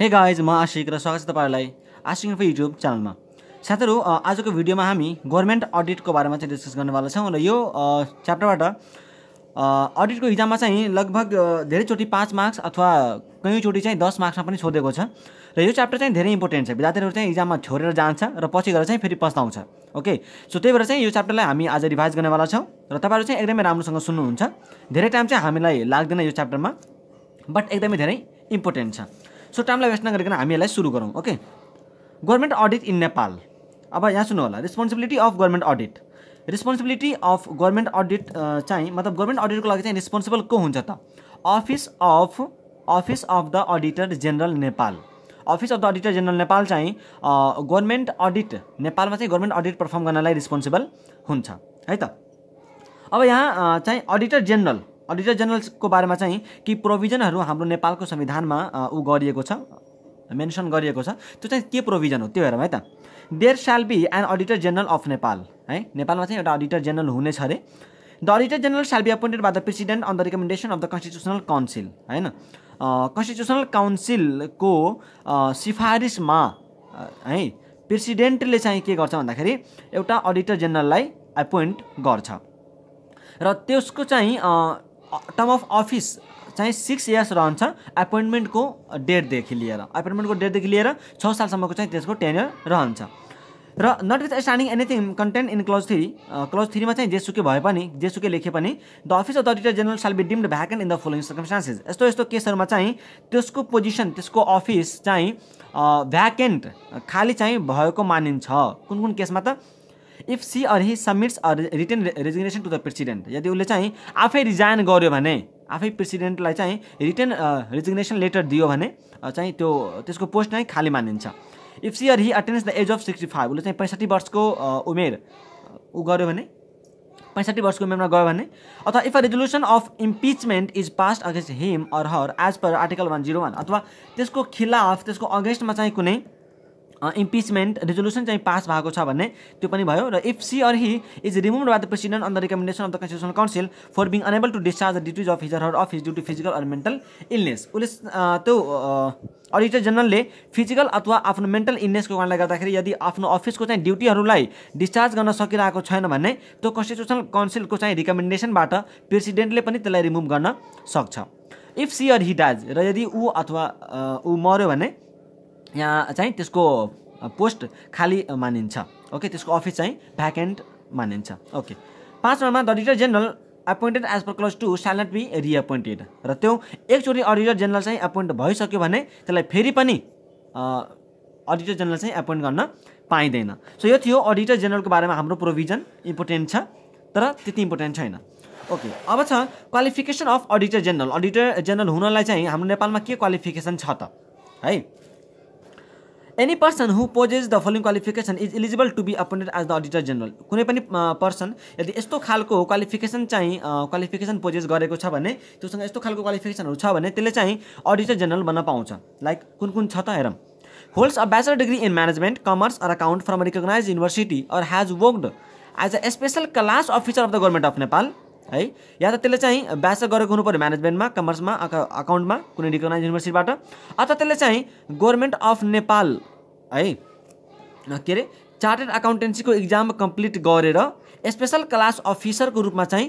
Hey guys म आशिक र स्वागत छ तपाईँहरूलाई आशिक एफ युट्युब च्यानलमा साथीहरू आजको भिडियोमा हामी गभर्मेन्ट अडिटको बारेमा चाहिँ डिस्कस गर्नेवाला छौँ र यो च्याप्टरबाट अडिटको इक्जाममा चाहिँ लगभग धेरैचोटि पाँच मार्क्स अथवा कहीँचोटि चाहिँ दस मार्क्समा पनि सोधेको छ र यो च्याप्टर चाहिँ धेरै इम्पोर्टेन्ट छ विद्यार्थीहरू चाहिँ इक्जाममा छोडेर जान्छ र पछि गएर चाहिँ फेरि पस्ताउँछ ओके सो त्यही भएर चाहिँ यो च्याप्टरलाई हामी आज रिभाइज गर्नेवाला छौँ र तपाईँहरू चाहिँ एकदमै राम्रोसँग सुन्नुहुन्छ धेरै टाइम चाहिँ हामीलाई लाग्दैन यो च्याप्टरमा बट एकदमै धेरै इम्पोर्टेन्ट छ सो टाइमलाई वेस्ट नगरिकन हामी यसलाई सुरु गरौँ okay government audit in Nepal अब यहाँ सुन्नु होला responsibility of government audit responsibility of government audit चाहिँ मतलब गभर्मेन्ट अडिटको लागि चाहिँ रेस्पोन्सिबल को हुन्छ त office of office of the auditor general Nepal office of the auditor general Nepal चाहिँ गभर्मेन्ट अडिट नेपालमा चाहिँ गभर्मेन्ट अडिट पर्फर्म गर्नलाई रेस्पोन्सिबल हुन्छ है त अब यहाँ चाहिँ अडिटर जेनरल अडिटर जेनरलको बारेमा चाहिँ कि प्रोभिजनहरू हाम्रो नेपालको संविधानमा ऊ गरिएको छ मेन्सन गरिएको छ त्यो चाहिँ के प्रोभिजन हो त्यो हेरौँ है त there shall be an auditor general of Nepal है नेपालमा चाहिँ एउटा अडिटर जेनरल हुनेछ अरे the auditor general shall be appointed by the president on the recommendation of the constitutional council होइन कन्स्टिट्युसनल काउन्सिलको सिफारिसमा है प्रेसिडेन्टले चाहिँ के गर्छ भन्दाखेरि एउटा अडिटर जेनरललाई एपोइन्ट गर्छ र त्यसको चाहिँ टर्म अफ अफिस चाहिँ सिक्स इयर्स रहन्छ एपोइन्टमेन्टको डेटदेखि लिएर एपोइन्टमेन्टको डेटदेखि लिएर छ सालसम्मको चाहिँ त्यसको टेन्यर रहन्छ र notwithstanding anything contained in clause three clause थ्रीमा चाहिँ जेसुकै भए पनि जेसुकै लेखे पनि the office of the auditor general shall be deemed vacant in the following circumstances यस्तो यस्तो केसहरूमा चाहिँ त्यसको पोजिसन त्यसको अफिस चाहिँ भ्याकेन्ट खाली चाहिँ भएको मानिन्छ कुन कुन केसमा त if she or he submits a written resignation to the president यदि उसले चाहिँ आफै रिजाइन गर्यो भने आफै प्रेसिडेन्टलाई चाहिँ रिटर्न रेजिग्नेसन लेटर दियो भने चाहिँ त्यो त्यसको पोस्ट नै खाली मानिन्छ if she or he attains the age of sixty five उसले चाहिँ पैँसठी वर्षको उमेर ऊ गऱ्यो भने पैँसठी वर्षको उमेरमा गयो भने अथवा if a resolution of impeachment is passed against him or her as per article one zero one अथवा त्यसको खिलाफ त्यसको अगेन्स्टमा चाहिँ कुनै इम्पिचमेन्ट रेजोल्युसन चाहिँ पास भएको छ भन्ने त्यो पनि भयो र if she or he is removed by the president on the recommendation of the constitutional council for being unable to discharge the duties of his her her of his due physical or mental illness उसले त्यो auditor जनरलले physical अथवा आफ्नो mental इलनेसको कारणले गर्दाखेरि यदि आफ्नो अफिसको चाहिँ ड्युटीहरूलाई डिस्चार्ज गर्न सकिरहेको छैन भने त्यो कन्स्टिट्युसनल काउन्सिलको चाहिँ रिकमेन्डेसनबाट प्रेसिडेन्टले पनि त्यसलाई रिमुभ गर्न सक्छ if she or he dies र यदि ऊ अथवा ऊ मऱ्यो भने यहाँ चाहिँ त्यसको पोस्ट खाली मानिन्छ ओके त्यसको अफिस चाहिँ भ्याकेन्ट मानिन्छ ओके पाँच नम्बरमा the auditor general appointed as per clause two shall not be reappointed र त्यो एकचोटि अडिटर जेनरल चाहिँ एपोइन्ट भइसक्यो भने त्यसलाई फेरि पनि अडिटर जेनरल चाहिँ एपोइन्ट गर्न पाइँदैन सो यो थियो अडिटर जेनरलको बारेमा हाम्रो प्रोभिजन इम्पोर्टेन्ट छ तर त्यति इम्पोर्टेन्ट छैन ओके अब छ qualification of auditor general auditor general हुनलाई चाहिँ हाम्रो नेपालमा के क्वालिफिकेसन छ त है any person who possesses the following qualification is eligible to be appointed as the auditor general कुनै पनि पर्सन यदि यस्तो खालको क्वालिफिकेसन चाहिँ क्वालिफिकेसन पोजेज गरेको छ भने त्योसँग यस्तो खालको क्वालिफिकेसनहरू छ भने त्यसले चाहिँ अडिटर जनरल बन्न पाउँछ लाइक कुन कुन छ त हेरौँ holds a bachelor degree in management commerce or account from recognise university or has worked as a special class officer of the government of Nepal है या त त्यसले चाहिँ ब्याच गरेको हुनु पऱ्यो म्यानेजमेन्टमा कमर्समा अकाउन्टमा कुनै रिकगनाइज युनिभर्सिटीबाट अथवा त्यसले चाहिँ गभर्मेन्ट अफ नेपाल है के अरे चार्टेड अकाउन्टेन्सीको इक्जाम कम्प्लिट गरेर स्पेसल क्लास अफिसरको रूपमा चाहिँ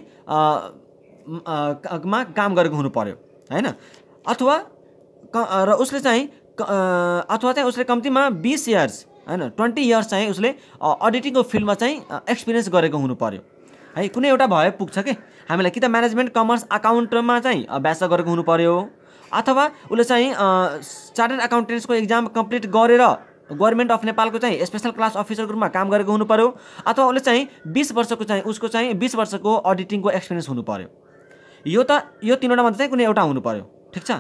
मा काम गरेको हुनु पऱ्यो होइन अथवा र उसले चाहिँ अथवा चाहिँ उसले कम्तीमा बिस इयर्स होइन ट्वेन्टी इयर्स चाहिँ उसले अडिटिङको फिल्डमा चाहिँ एक्सपिरियन्स गरेको हुनु पऱ्यो है कुनै एउटा भए पुग्छ कि हामीलाई कि त म्यानेजमेन्ट कमर्स अकाउन्टमा चाहिँ अभ्यास गरेको हुनु पऱ्यो अथवा उसले चाहिँ चार्टर्ड एकाउन्टेन्ट्सको एक्जाम कम्प्लिट गरेर गभर्मेन्ट अफ नेपालको चाहिँ स्पेसल क्लास अफिसरको रूपमा काम गरेको हुनु पऱ्यो अथवा उसले चाहिँ बिस वर्षको चाहिँ उसको चाहिँ बिस वर्षको अडिटिङको एक्सपिरियन्स हुनु पऱ्यो यो त यो तिनवटा मध्ये चाहिँ कुनै एउटा हुनु पऱ्यो ठिक छ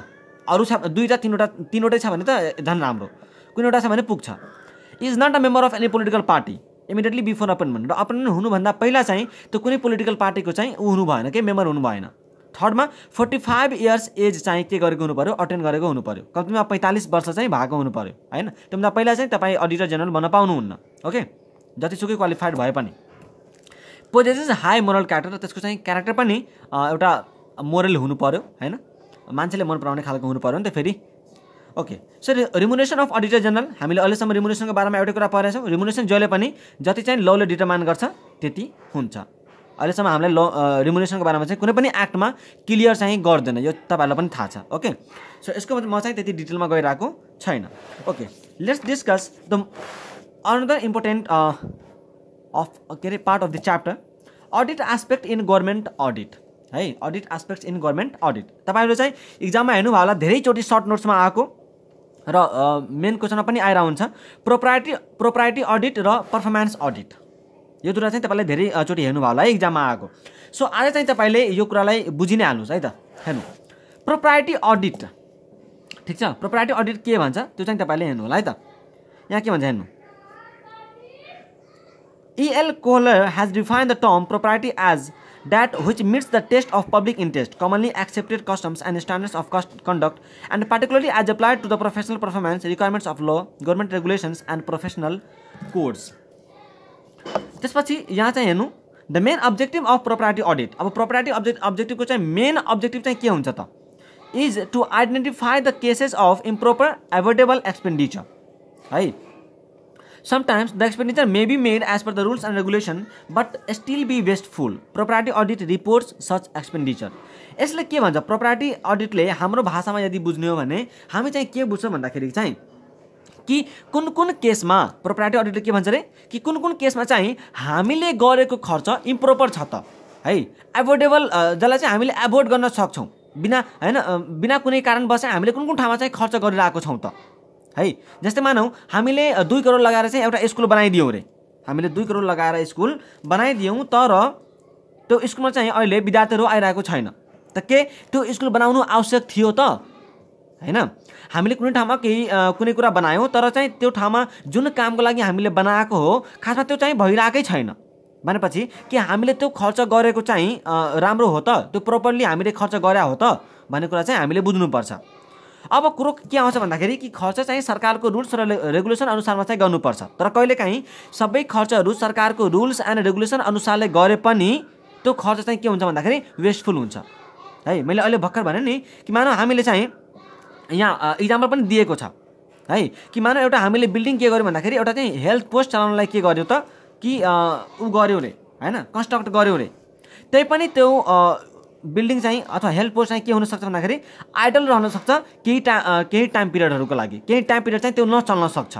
अरू छ दुईवटा तिनवटा तिनवटै छ भने त झन् राम्रो कुनै एउटा छ भने पुग्छ is not a member of any political party immediately before appointment र अपोइन्टमेन्ट हुनुभन्दा पहिला चाहिँ त्यो कुनै पोलिटिकल पार्टीको चाहिँ ऊ हुनु भएन के मेम्बर हुनु भएन थर्डमा फोर्टी फाइभ इयर्स एज चाहिँ के गरेको हुनु पऱ्यो अटेन्ड गरेको हुनु पऱ्यो कम्तीमा पैँतालिस वर्ष चाहिँ भएको हुनु पऱ्यो होइन त्योभन्दा पहिला चाहिँ तपाईँ अडिटर जेनरल बन्न पाउनुहुन्न ओके जतिसुकै क्वालिफाइड भए पनि इज हाई मोरल क्यारेक्टर र त्यसको चाहिँ क्यारेक्टर पनि एउटा मोरल हुनु पऱ्यो होइन मान्छेले मन पराउने खालको हुनु पऱ्यो नि त फेरि okay sir remuneration of auditor general हामीले अहिलेसम्म रिमुनेसनको बारेमा एउटै कुरा पढेको छौँ रिमुनेसन जहिले पनि जति चाहिँ लले डिटर्मान गर्छ त्यति हुन्छ अहिलेसम्म हामीलाई ल रिमुनेसनको बारेमा चाहिँ कुनै पनि एक्टमा क्लियर चाहिँ गर्दैन यो तपाईँहरूलाई पनि थाहा छ ओके सो यसको म चाहिँ त्यति डिटेलमा गइरहेको छैन okay let's discuss the another important of के अरे part of the chapter audit aspect in government audit है audit aspects in government audit तपाईँहरू चाहिँ इक्जाममा हेर्नुभयो होला धेरैचोटि सर्ट नोट्समा आएको र मेन क्वेसनमा पनि आएर हुन्छ प्रोप्राइटी प्रोप्राइटी अडिट र पर्फर्मेन्स अडिट यो दुईवटा चाहिँ तपाईँले धेरैचोटि हेर्नुभयो होला है इक्जाममा आएको सो आज चाहिँ तपाईँले यो कुरालाई बुझि नै हाल्नुहोस् है त हेर्नु प्रोप्राइटी अडिट ठिक छ प्रोप्राइटी अडिट के भन्छ त्यो चाहिँ तपाईँले हेर्नु होला है त यहाँ के भन्छ हेर्नु E. L. Kohler has defined the term propriety as that which meets the test of public interest, commonly accepted customs and standards of conduct, and particularly as applied to the professional performance requirements of law, government regulations, and professional codes. त्यसपछि यहाँ चाहिँ हेर्नु the main objective of property audit अब property object अब्जेक्टिभको चाहिँ main objective चाहिँ के हुन्छ त is to identify the cases of improper avoidable expenditure है sometimes the expenditure may be made as per the rules and regulation but still be wasteful property audit reports such expenditure यसले के भन्छ property अडिटले हाम्रो भाषामा यदि बुझ्ने हो भने हामी चाहिँ के बुझ्छौँ भन्दाखेरि चाहिँ कि कुन कुन केसमा प्रोपर्टी अडिटले के भन्छ अरे कि कुन कुन केसमा चाहिँ हामीले गरेको खर्च इम्प्रोपर छ त है एभोर्डेबल जसलाई चाहिँ हामीले एभोर्ड गर्न सक्छौँ बिना होइन बिना कुनै कारण कारणवश हामीले कुन कुन ठाउँमा चाहिँ खर्च गरिरहेको छौँ त है जस्तै मानौँ हामीले दुई करोड लगाएर चाहिँ एउटा स्कुल बनाइदियौँ रे हामीले दुई करोड लगाएर स्कुल बनाइदियौँ तर त्यो स्कुलमा चाहिँ अहिले विद्यार्थीहरू आइरहेको छैन त के त्यो स्कुल बनाउनु आवश्यक थियो त होइन हामीले कुनै ठाउँमा केही कुनै कुरा बनायौँ तर चाहिँ त्यो ठाउँमा जुन कामको लागि हामीले बनाएको हो खासमा त्यो चाहिँ भइरहेकै छैन भनेपछि कि हामीले त्यो खर्च गरेको चाहिँ राम्रो हो त त्यो प्रपरली हामीले खर्च गरे हो त भन्ने कुरा चाहिँ हामीले बुझ्नुपर्छ अब कुरो के आउँछ भन्दाखेरि कि खर्च चाहिँ सरकारको रुल्स र रेगुलेसन अनुसारमा चाहिँ गर्नुपर्छ तर कहिलेकाहीँ सबै खर्चहरू सरकारको रुल्स एन्ड रेगुलेसन अनुसारले गरे पनि त्यो खर्च चाहिँ के हुन्छ भन्दाखेरि वेस्टफुल हुन्छ है मैले अहिले भर्खर भने नि कि मानौँ हामीले चाहिँ यहाँ इक्जाम्पल पनि दिएको छ है कि मानौँ एउटा हामीले बिल्डिङ के गर्यो भन्दाखेरि एउटा चाहिँ हेल्थ पोस्ट चलाउनलाई के गर्यो त कि ऊ गऱ्यो अरे होइन कन्स्ट्रक्ट गऱ्यो अरे त्यही पनि त्यो बिल्डिङ चाहिँ अथवा हेल्थ पोस्ट चाहिँ के हुनसक्छ भन्दाखेरि आइडल रहन सक्छ केही टा केही टाइम पिरियडहरूको लागि केही टाइम पिरियड चाहिँ त्यो नचल्न सक्छ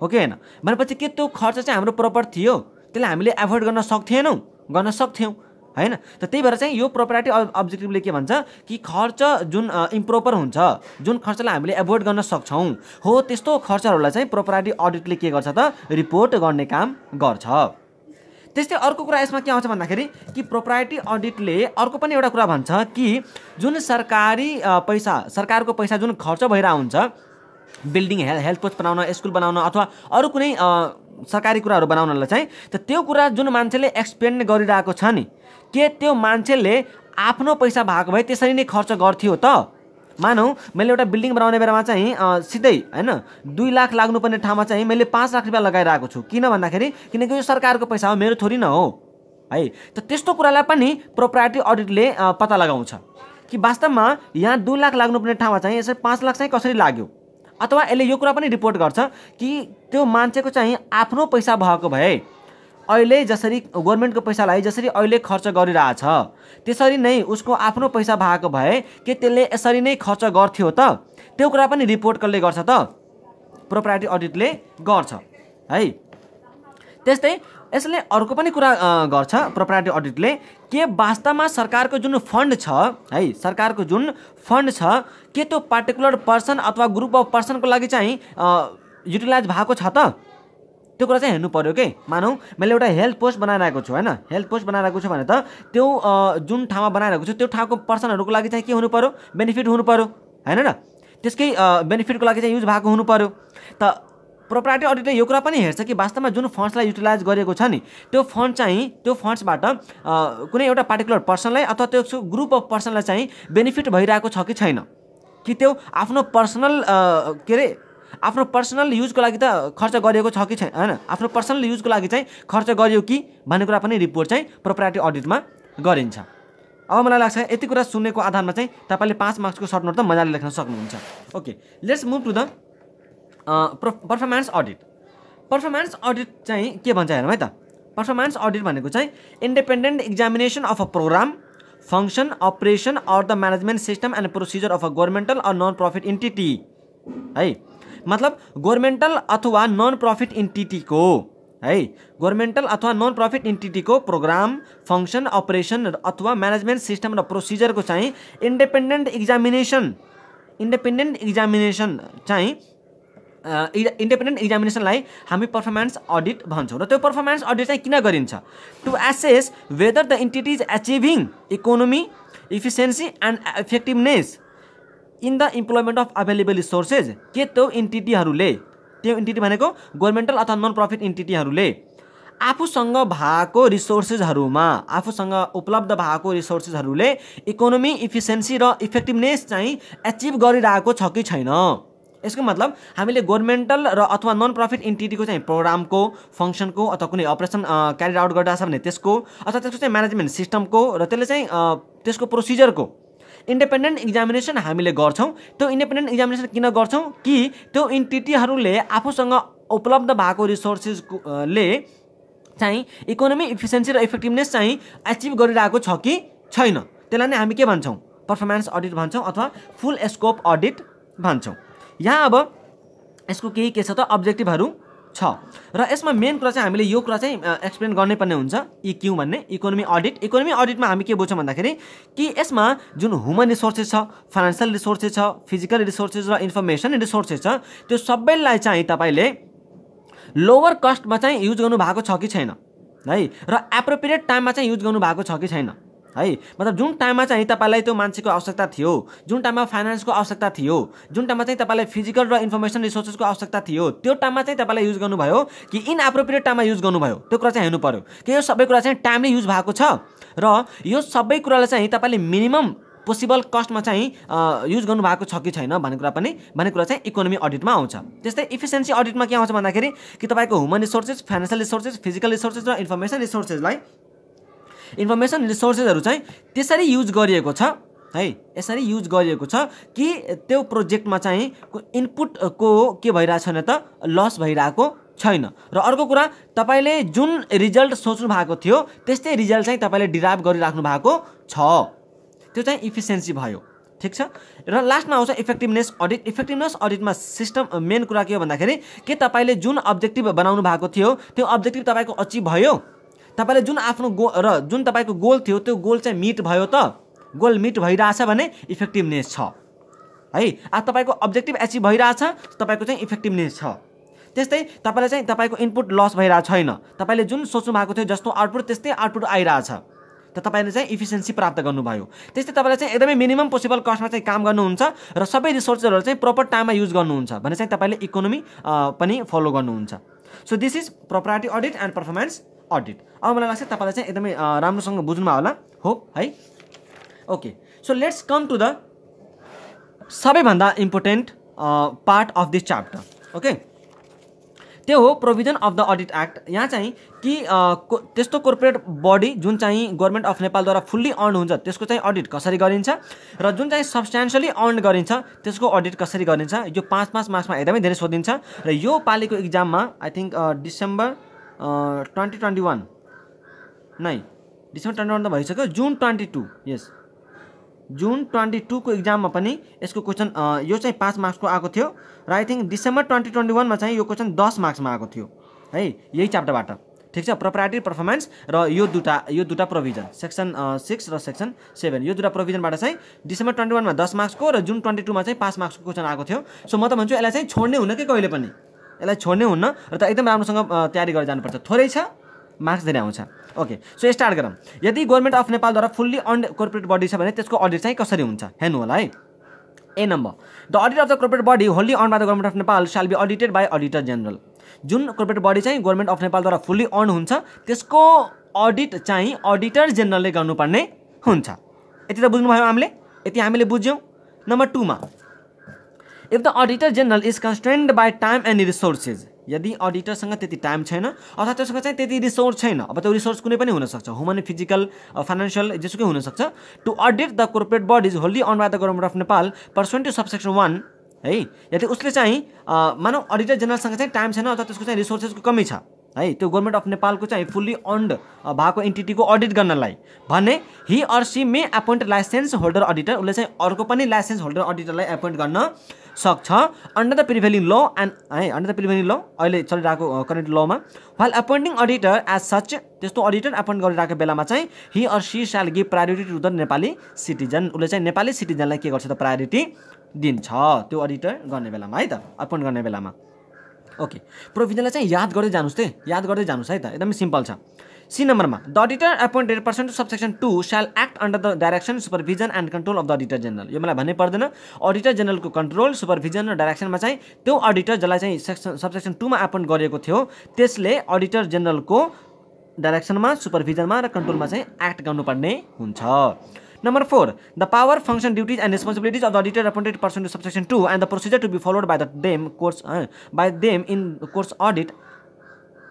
हो कि होइन भनेपछि के त्यो खर्च चाहिँ हाम्रो प्रपर थियो त्यसलाई हामीले एभोइड गर्न सक्थेनौँ गर्न सक्थ्यौँ होइन त त्यही भएर चाहिँ यो प्रोपर्टी अब्जेक्टिभले के भन्छ कि खर्च जुन इम्प्रोपर हुन्छ जुन खर्चलाई हामीले एभोइड गर्न सक्छौँ हो त्यस्तो खर्चहरूलाई चाहिँ प्रोपर्टी अडिटले के गर्छ त रिपोर्ट गर्ने काम गर्छ त्यस्तै अर्को कुरा यसमा के आउँछ भन्दाखेरि कि प्रोपराइटी अडिटले अर्को पनि एउटा कुरा भन्छ कि जुन सरकारी पैसा सरकारको पैसा जुन खर्च भइरहेको हुन्छ बिल्डिङ हेल्थ हेल्थ पोस्ट बनाउन स्कुल बनाउन अथवा अरू कुनै सरकारी कुराहरू बनाउनलाई चाहिँ त त्यो कुरा जुन मान्छेले एक्सपेन्ड गरिरहेको छ नि के त्यो मान्छेले आफ्नो पैसा भएको भए त्यसरी नै खर्च गर्थ्यो त मानौँ मैले एउटा बिल्डिङ बनाउने बेलामा चाहिँ सिधै होइन दुई लाख लाग्नुपर्ने ठाउँमा चाहिँ मैले पाँच लाख रुपियाँ लगाइरहेको छु किन भन्दाखेरि किनकि यो सरकारको पैसा हो मेरो थोरी न हो है त त्यस्तो कुरालाई पनि प्रोपर्टी अडिटले पत्ता लगाउँछ कि वास्तवमा यहाँ दुई लाख लाग्नुपर्ने ठाउँमा चाहिँ यसरी पाँच लाख चाहिँ कसरी लाग्यो अथवा यसले यो कुरा पनि रिपोर्ट गर्छ कि त्यो मान्छेको चाहिँ आफ्नो पैसा भएको भए अहिले जसरी गभर्मेन्टको पैसालाई जसरी अहिले खर्च गरिरहेछ त्यसरी नै उसको आफ्नो पैसा भएको भए के त्यसले यसरी नै खर्च गर्थ्यो त त्यो कुरा पनि रिपोर्ट कसले गर्छ त प्रोपर्टी अडिटले गर्छ है त्यस्तै यसले अर्को पनि कुरा गर्छ प्रोपर्टी अडिटले के वास्तवमा सरकारको जुन फन्ड छ है सरकारको जुन फन्ड छ के त्यो पार्टिकुलर पर्सन अथवा ग्रुप अफ पर्सनको लागि चाहिँ युटिलाइज भएको छ त त्यो कुरा चाहिँ हेर्नु पऱ्यो कि मानौँ मैले एउटा हेल्थ पोस्ट बनाइरहेको छु होइन हेल्थ पोस्ट बनाइरहेको छु भने त त्यो जुन ठाउँमा बनाइरहेको छु त्यो ठाउँको पर्सनहरूको लागि चाहिँ के हुनु पऱ्यो बेनिफिट हुनु पऱ्यो होइन र त्यसकै बेनिफिटको लागि चाहिँ युज भएको हुनु पऱ्यो त प्रोपर्टी अडिटले यो कुरा पनि हेर्छ कि वास्तवमा जुन फन्ड्सलाई युटिलाइज गरेको छ नि त्यो फन्ड चाहिँ त्यो फन्ड्सबाट कुनै एउटा पार्टिकुलर पर्सनलाई अथवा त्यो ग्रुप अफ पर्सनलाई चाहिँ बेनिफिट भइरहेको छ कि छैन कि त्यो आफ्नो पर्सनल के अरे आफ्नो पर्सनल युजको लागि त खर्च गरिएको छ कि छैन होइन आफ्नो पर्सनल युजको लागि चाहिँ खर्च गरियो कि भन्ने कुरा पनि रिपोर्ट चाहिँ प्रोपर्टी अडिटमा गरिन्छ अब मलाई लाग्छ यति कुरा सुनेको आधारमा चाहिँ तपाईँले पाँच मार्क्सको सर्ट नोट त मजाले लेख्न सक्नुहुन्छ okay let's move to the performance audit performance audit चाहिँ के भन्छ हेरौँ है त पर्फर्मेन्स अडिट भनेको चाहिँ independent examination of a programme function operation or the management system and procedure of a governmental or non profit entity है मतलब गभर्मेन्टल अथवा नन प्रफिट इन्टिटीको है गभर्मेन्टल अथवा नन प्रफिट इन्टिटीको प्रोग्राम फङ्सन अपरेसन अथवा management system र प्रोसिजरको चाहिँ इन्डिपेन्डेन्ट इक्जामिनेसन इन्डिपेन्डेन्ट इक्जामिनेसन चाहिँ इन्डिपेन्डेन्ट इक्जामिनेसनलाई हामी पर्फर्मेन्स अडिट भन्छौँ र त्यो पर्फर्मेन्स अडिट चाहिँ किन गरिन्छ to assess whether the entity is achieving economy efficiency and effectiveness in the employment of available resources के त्यो इन्टिटीहरूले त्यो इन्टिटी भनेको गभर्मेन्टल अथवा नन प्रफिट इन्टिटीहरूले आफूसँग भएको रिसोर्सेसहरूमा आफूसँग उपलब्ध भएको रिसोर्सेसहरूले इकोनोमी इफिसियन्सी र इफेक्टिभनेस चाहिँ एचिभ गरिरहेको छ कि छैन यसको मतलब हामीले गभर्मेन्टल र अथवा नन प्रफिट इन्टिटीको चाहिँ प्रोग्रामको फङ्सनको अथवा कुनै अपरेसन क्यारी आउट गरिरहेको छ भने त्यसको अथवा त्यसको चाहिँ म्यानेजमेन्ट सिस्टमको र त्यसले चाहिँ त्यसको प्रोसिजरको इन्डिपेन्डेन्ट इक्जामिनेसन हामीले गर्छौँ त्यो इन्डिपेन्डेन्ट इक्जामिनेसन किन गर्छौँ कि त्यो इन्टिटीहरूले आफूसँग उपलब्ध भएको रिसोर्सेसले चाहिँ इकोनोमी इफिसियन्सी र इफेक्टिभनेस चाहिँ एचिभ गरिरहेको छ कि छैन त्यसलाई नै हामी के भन्छौँ पर्फर्मेन्स अडिट भन्छौँ अथवा फुल स्कोप अडिट भन्छौँ यहाँ अब यसको केही के छ त अब्जेक्टिभहरू छ र यसमा मेन कुरा चाहिँ हामीले यो कुरा चाहिँ एक्सप्लेन गर्नै पर्ने हुन्छ क्यु e भन्ने इकोनोमी अडिट इकोनोमी अडिटमा हामी के बुझ्छौँ भन्दाखेरि कि यसमा जुन ह्युमन रिसोर्सेस छ फाइनेन्सियल रिसोर्सेस छ फिजिकल रिसोर्सेस र इन्फर्मेसन रिसोर्सेस छ त्यो सबैलाई चाहिँ तपाईँले लोवर कस्टमा चाहिँ युज गर्नु भएको छ कि छैन है र एप्रोप्रिएट टाइममा चाहिँ युज गर्नु भएको छ कि छैन है मतलब जुन टाइममा चाहिँ तपाईँलाई त्यो मान्छेको आवश्यकता थियो जुन टाइममा फाइनेन्सको आवश्यकता थियो जुन टाइममा चाहिँ तपाईँलाई फिजिकल र इन्फर्मेसन रिसोर्सेसको आवश्यकता थियो त्यो टाइममा चाहिँ तपाईँले युज गर्नुभयो कि इनएप्रोप्रिएट टाइममा युज गर्नुभयो त्यो कुरा चाहिँ हेर्नु पऱ्यो कि यो सबै कुरा चाहिँ टाइमले युज भएको छ र यो सबै कुरालाई चाहिँ तपाईँले मिनिमम पोसिबल कस्टमा चाहिँ युज गर्नुभएको छ कि छैन भन्ने कुरा पनि भन्ने कुरा चाहिँ इकोनोमी अडिटमा आउँछ त्यस्तै इफिसियन्सी अडिटमा के आउँछ भन्दाखेरि कि तपाईँको human resources financial resources physical resources र इन्फर्मेसन रिसोर्सेसलाई इन्फर्मेसन रिसोर्सेसहरू चाहिँ त्यसरी युज गरिएको छ है यसरी युज गरिएको छ कि त्यो प्रोजेक्टमा चाहिँ इनपुटको के भइरहेको छैन त लस भइरहेको छैन र अर्को कुरा तपाईँले जुन रिजल्ट सोच्नु भएको थियो त्यस्तै रिजल्ट चाहिँ तपाईँले डिराइभ गरिराख्नु भएको छ त्यो चाहिँ इफिसियन्सी भयो ठिक छ र लास्टमा आउँछ इफेक्टिभनेस अडिट इफेक्टिभनेस अडिटमा सिस्टम मेन कुरा के हो भन्दाखेरि के तपाईँले जुन अब्जेक्टिभ बनाउनु भएको थियो त्यो अब्जेक्टिभ तपाईँको अचिभ भयो तपाईँले जुन आफ्नो गो र जुन तपाईँको गोल थियो त्यो गोल चाहिँ मिट भयो त गोल मिट भइरहेछ भने इफेक्टिभनेस छ है आ तपाईँको अब्जेक्टिभ एचिभ भइरहेछ तपाईँको चाहिँ इफेक्टिभनेस छ त्यस्तै तपाईँलाई चाहिँ तपाईँको इनपुट लस भइरहेको छैन तपाईँले जुन सोच्नु भएको थियो जस्तो आउटपुट त्यस्तै आउटपुट आइरहेछ त तपाईँले चाहिँ इफिसियन्सी प्राप्त गर्नुभयो त्यस्तै तपाईँले चाहिँ एकदमै मिनिमम पोसिबल कस्टमा चाहिँ काम गर्नुहुन्छ र सबै रिसोर्सेसहरू चाहिँ प्रपर टाइममा युज गर्नुहुन्छ भने चाहिँ तपाईँले इकोनोमी पनि फलो गर्नुहुन्छ so this is property audit and performance audit अब मलाई लाग्छ तपाईँलाई चाहिँ एकदमै राम्रोसँग बुझ्नुमा होला हो है okay so let's come to the सबैभन्दा important part of this chapter okay त्यो हो provision of the audit act यहाँ चाहिँ कि त्यस्तो कर्पोरेट बडी जुन चाहिँ गभर्मेन्ट अफ नेपालद्वारा फुल्ली अर्न हुन्छ त्यसको चाहिँ अडिट कसरी गरिन्छ र जुन चाहिँ सब्सट्यान्सियली अर्न गरिन्छ त्यसको अडिट कसरी गरिन्छ यो पाँच पाँच मार्क्समा एकदमै धेरै सोधिन्छ र यो पालिको इक्जाममा I think December twenty twenty one नै डिसेम्बर ट्वेन्टी वान त भइसक्यो जुन ट्वेन्टी टू यस जुन ट्वेन्टी टूको इक्जाममा पनि यसको क्वेसन यो चाहिँ पाँच मार्क्सको आएको थियो र I think December twenty twenty वानमा चाहिँ यो क्वेसन दस मार्क्समा आएको थियो है यही च्याप्टरबाट ठिक छ प्रोपराइटरी पर्फर्मेन्स र यो दुटा यो दुटा प्रोभिजन सेक्सन सिक्स र सेक्सन सेभेन यो दुटा प्रोभिजनबाट चाहिँ डिसेम्बर ट्वेन्टी वानमा दस मार्क्सको र जुन ट्वेन्टी टूमा चाहिँ पाँच मार्क्सको क्वेसन आएको थियो सो म त भन्छु यसलाई चाहिँ छोड्ने हुन कि कहिले पनि यसलाई छोड्ने हुन्न र त एकदम राम्रोसँग तयारी गरेर जानुपर्छ थोरै छ मार्क्स धेरै आउँछ ओके सो स्टार्ट गरौँ यदि गभर्मेन्ट अफ नेपालद्वारा फुल्ली अन्ड कर्पोरेट बडी छ भने त्यसको अडिट चाहिँ कसरी हुन्छ हेर्नु होला है A number the audit of the corporate body wholly owned by the government of Nepal shall be audited by auditor general जुन कर्पोरेट बडी चाहिँ गभर्मेन्ट अफ नेपालद्वारा फुल्ली अन्ड हुन्छ त्यसको अडिट चाहिँ अडिटर जेनरलले गर्नुपर्ने हुन्छ यति त बुझ्नुभयो हामीले यति हामीले बुझ्यौँ नम्बर टूमा if the auditor general is constrained by time and resources यदि अडिटरसँग त्यति टाइम छैन अथवा त्यसको चाहिँ त्यति रिसोर्स छैन अब त्यो रिसोर्स कुनै पनि हुनसक्छ हुमन फिजिकल फाइनेन्सियल जेसुकै हुनसक्छ to audit the corporate bodies wholly owned by the government of Nepal pursuant to subsection one है यदि उसले चाहिँ मानव अडिटर जेनरलसँग चाहिँ टाइम छैन अथवा त्यसको चाहिँ रिसोर्सेसको कमी छ है त्यो गभर्मेन्ट अफ नेपालको चाहिँ फुल्ली अन्ड भएको इन्टिटीको अडिट गर्नलाई भने he or she may appoint licence holder auditor उसले चाहिँ अर्को पनि लाइसेन्स होल्डर अडिटरलाई एपोइन्ट गर्न सक्छ under the prevailing law and है अन्डर द प्रिभेलिङ ल अहिले चलिरहेको करेन्ट लमा while appointing auditor as such त्यस्तो अडिटर एपोइन्ट गरिरहेको बेलामा चाहिँ he or she shall give priority to the Nepali citizen उसले चाहिँ नेपाली सिटिजनलाई के गर्छ त प्रायोरिटी दिन्छ त्यो अडिटर गर्ने बेलामा है त अपोइन्ट गर्ने बेलामा ओके प्रोभिजनलाई चाहिँ याद गर्दै जानुहोस् त्यही याद गर्दै जानुहोस् है त एकदमै सिम्पल छ सी नम्बरमा the auditor appointed pursuant to subsection two shall act under the direction supervision and control of the auditor general यो मलाई भन्नै पर्दैन अडिटर जेनरलको कन्ट्रोल सुपरभिजन र डाइरेक्सनमा चाहिँ त्यो अडिटर जसलाई चाहिँ सेक्सन सबसेक्सन टूमा एपोइन्ट गरिएको थियो त्यसले अडिटर जेनरलको डाइरेक्सनमा सुपरभिजनमा र कन्ट्रोलमा चाहिँ एक्ट गर्नुपर्ने हुन्छ number four the power function duties and responsibilities of the auditor appointed pursuant to subsection two and the procedure to be followed by the them course by them in course audit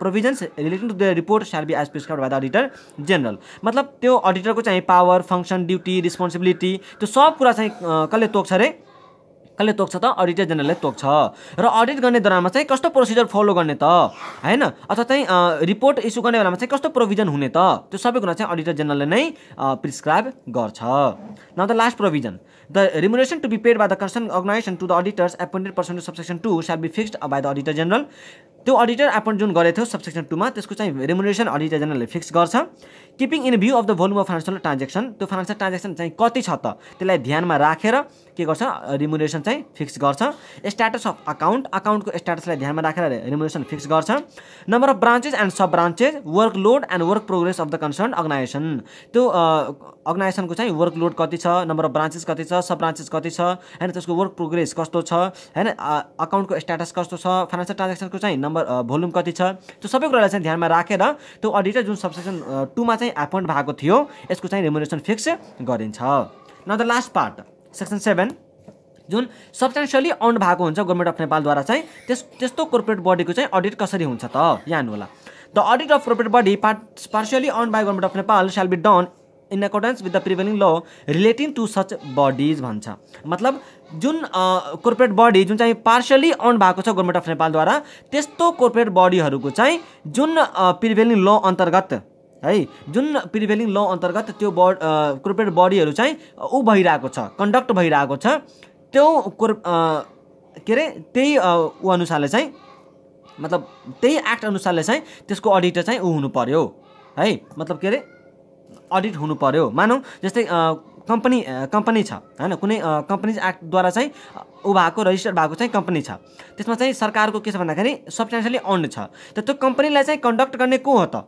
provisions relating to the report shall be as prescribe by the auditor general मतलब त्यो अडिटरको चाहिँ power function duty responsibility त्यो सब कुरा चाहिँ कसले तोक्छ अरे कसले तोक्छ त अडिटर जेनरलले तोक्छ र अडिट गर्ने दौरानमा चाहिँ कस्तो प्रोसिजर फलो गर्ने त होइन अथवा चाहिँ रिपोर्ट इस्यु गर्ने बेलामा चाहिँ कस्तो प्रोभिजन हुने त त्यो सबै कुरा चाहिँ अडिटर जेनरलले नै प्रिस्क्राइब गर्छ न त last provision the remuneration to be paid by the concern organisation to the auditors appointed pursuant to subsection two shall be fixed by the auditor general त्यो अडिटर एपोइन्ट जुन गरेको थियो सबसेक्सन टूमा त्यसको चाहिँ रेमुनेसन अडिटर जेनरलले fix गर्छ keeping in view of the volume of financial transaction त्यो फाइनेन्सियल ट्रान्जेक्सन चाहिँ कति छ त त्यसलाई ध्यानमा राखेर के गर्छ रिमुनेसन चाहिँ फिक्स गर्छ स्ट्याटस अफ अकाउन्ट अकाउन्टको स्ट्याटसलाई ध्यानमा राखेर रिमुनेसन फिक्स गर्छ number of branches and sub branches work load and work progress of the concern organisation त्यो अर्गनाइजेसनको चाहिँ वर्क लोड कति छ नम्बर अफ ब्रान्चेस कति छ सब ब्रान्चेस कति छ होइन त्यसको वर्क प्रोग्रेस कस्तो छ होइन अकाउन्टको स्ट्याटस कस्तो छ फाइनेन्सियल ट्रान्जेक्सनको चाहिँ नम्बर भोल्युम कति छ त्यो सबै कुरालाई चाहिँ ध्यानमा राखेर त्यो अडिटर जुन सबसेक्सन टूमा चाहिँ चाहिँ एपोइन्ट भएको थियो यसको चाहिँ रेमुनेसन फिक्स गरिन्छ न the last part section seven जुन सब्सटेन्सियली अन भएको हुन्छ गभर्मेन्ट अफ नेपालद्वारा चाहिँ त्यस त्यस्तो कर्पोरेट बडीको चाहिँ अडिट कसरी हुन्छ त यहाँ होला the audit of corporate body part partially owned by government of Nepal shall be done in accordance with the prevailing law relating to such bodies भन्छ मतलब जुन कर्पोरेट बडी जुन चाहिँ पार्सियली अन भएको छ गभर्मेन्ट अफ नेपालद्वारा त्यस्तो कर्पोरेट बडीहरूको चाहिँ जुन प्रिभेलिङ ल अन्तर्गत है जुन प्रिभेलिङ ल अन्तर्गत त्यो बड कर्पोरेट बडीहरू चाहिँ ऊ भइरहेको छ कन्डक्ट भइरहेको छ त्यो कोर के अरे त्यही ऊ अनुसारले चाहिँ मतलब त्यही एक्ट अनुसारले चाहिँ त्यसको अडिटर चाहिँ ऊ हुनु पऱ्यो है मतलब के अरे अडिट हुनु पऱ्यो मानौँ जस्तै कम्पनी कम्पनी छ होइन कुनै कम्पनी एक्टद्वारा चाहिँ ऊ भएको रजिस्टर भएको चाहिँ कम्पनी छ त्यसमा चाहिँ सरकारको के छ भन्दाखेरि सब्सटेन्सियली अन्ड छ त त्यो कम्पनीलाई चाहिँ कन्डक्ट गर्ने को हो त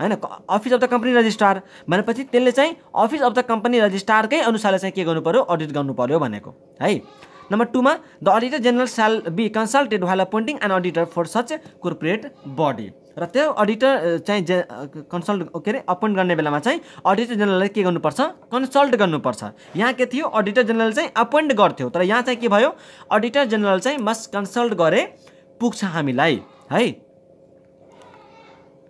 होइन office of the company registrar भनेपछि त्यसले चाहिँ अफिस अफ द कम्पनी रजिस्ट्रारकै अनुसारले चाहिँ के गर्नु पऱ्यो अडिट गर्नु पऱ्यो भनेको है नम्बर टूमा the auditor general shall be consulted while appointing an auditor for such corporate body र त्यो अडिटर चाहिँ जे कन्सल्ट के अरे अपोइन्ट गर्ने बेलामा चाहिँ अडिटर जेनरललाई के गर्नुपर्छ कन्सल्ट गर्नुपर्छ यहाँ के थियो अडिटर जेनरल चाहिँ अपोइन्ट गर्थ्यो तर यहाँ चाहिँ के भयो अडिटर जेनरल चाहिँ मस्ट कन्सल्ट गरे पुग्छ हामीलाई है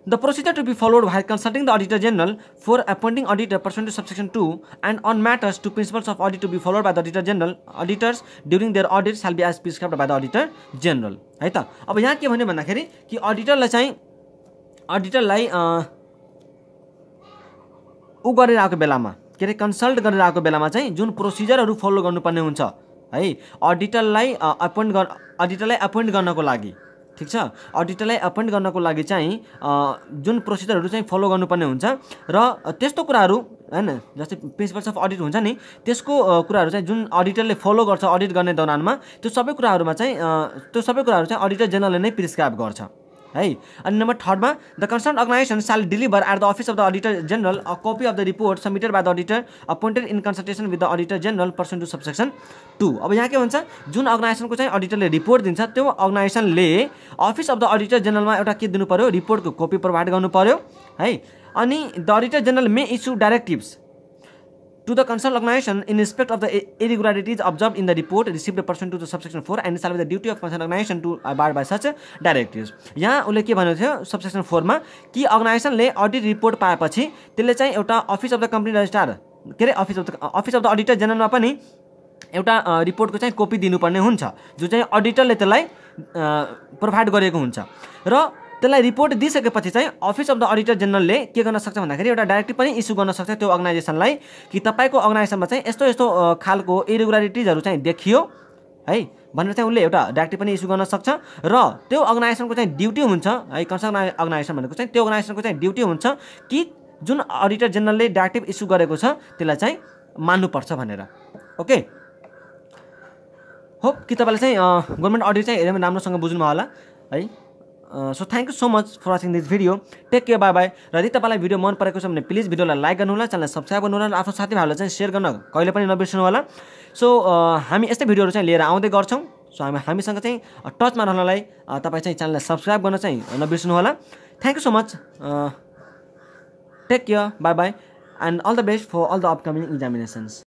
the procedure to be followed by consulting the auditor general for appointing auditor pursuant to subsection two and on matters to principles of audit to be followed by the auditor general auditors during their audit shall be as prescribe by auditor general है त अब यहाँ के भन्यो भन्दाखेरि कि अडिटरलाई चाहिँ अडिटरलाई ऊ गरेर आएको बेलामा के अरे कन्सल्ट गरेर आएको बेलामा चाहिँ जुन प्रोसिजरहरू फलो गर्नुपर्ने हुन्छ है अडिटरलाई एपोइन्ट गर् अडिटरलाई एपोइन्ट गर्नको लागि ठिक छ अडिटरलाई अपोइन्ट गर्नको लागि चाहिँ जुन प्रोसिजरहरू चाहिँ फलो गर्नुपर्ने हुन्छ र त्यस्तो कुराहरू होइन जस्तै प्रिन्सिपल्स अफ अडिट हुन्छ नि त्यसको कुराहरू चाहिँ जुन अडिटरले फलो गर्छ अडिट गर्ने दौरानमा त्यो सबै कुराहरूमा चाहिँ त्यो सबै कुराहरू चाहिँ अडिटर जेनरलले नै प्रिस्क्राइब गर्छ है अनि नम्बर थर्डमा the concern organisation shall deliver at the office of the auditor general a copy of the report submitted by the auditor appointed in consultation with the auditor general pursuant to subsection two अब यहाँ के हुन्छ जुन अर्गनाइजेसनको चाहिँ अडिटरले report दिन्छ त्यो अर्गनाइजेसनले office of the auditor जेनरलमा एउटा के दिनु पऱ्यो रिपोर्टको कपी प्रोभाइड गर्नु पऱ्यो है अनि the auditor general may issue directives to the concern organisation in respect of the irregularities observe in the report receive the pursuant to the subsection four and shall the duty of concern organisation to abide by such directive यहाँ उसले के भनेको थियो subsection फोरमा कि अर्गनाइजेसनले audit report पाएपछि त्यसले चाहिँ एउटा office of the company registrar के अरे office of the office of the auditor जेनरलमा पनि एउटा रिपोर्टको चाहिँ कपी दिनुपर्ने हुन्छ जो चाहिँ अडिटरले त्यसलाई प्रोभाइड गरेको हुन्छ र त्यसलाई रिपोर्ट दिइसकेपछि चाहिँ अफिस अफ द अडिटर जेनरलले के गर्न सक्छ भन्दाखेरि एउटा डाइरेक्टिभ पनि इस्यु गर्न सक्छ त्यो अर्गनाइजेसनलाई कि तपाईँको अर्गनाइजेसनमा चाहिँ यस्तो यस्तो खालको इरेगुलारिटिजहरू चाहिँ देखियो है भनेर चाहिँ उसले एउटा डाइरेक्टिभ पनि इस्यु गर्न सक्छ र त्यो अर्गनाइजेसनको चाहिँ ड्युटी हुन्छ है कन्सर्न अर्गनाइजेसन भनेको चाहिँ त्यो अर्गनाइजेसनको चाहिँ ड्युटी हुन्छ कि जुन अडिटर जेनरलले डाइरेक्टिभ इस्यु गरेको छ त्यसलाई चाहिँ मान्नुपर्छ भनेर ओके होप कि तपाईँले चाहिँ गभर्मेन्ट अडिट चाहिँ एकदमै राम्रोसँग बुझ्नु होला है so thank you so much for watching this video take care bye bye र यदि तपाईँलाई भिडियो मन परेको छ भने प्लिज भिडियोलाई लाइक गर्नुहोला च्यानललाई सब्सक्राइब गर्नुहोला र आफ्नो साथीभाइहरूलाई चाहिँ सेयर गर्न कहिले पनि नबिर्सनु होला सो हामी यस्तै भिडियोहरू चाहिँ लिएर आउँदै गर्छौँ सो हामी हामीसँग चाहिँ टचमा रहनलाई तपाईँ चाहिँ च्यानललाई सब्सक्राइब गर्न चाहिँ नबिर्सनु होला thank you so much take care bye bye and all the best for all the upcoming इक्जामिनेसन्स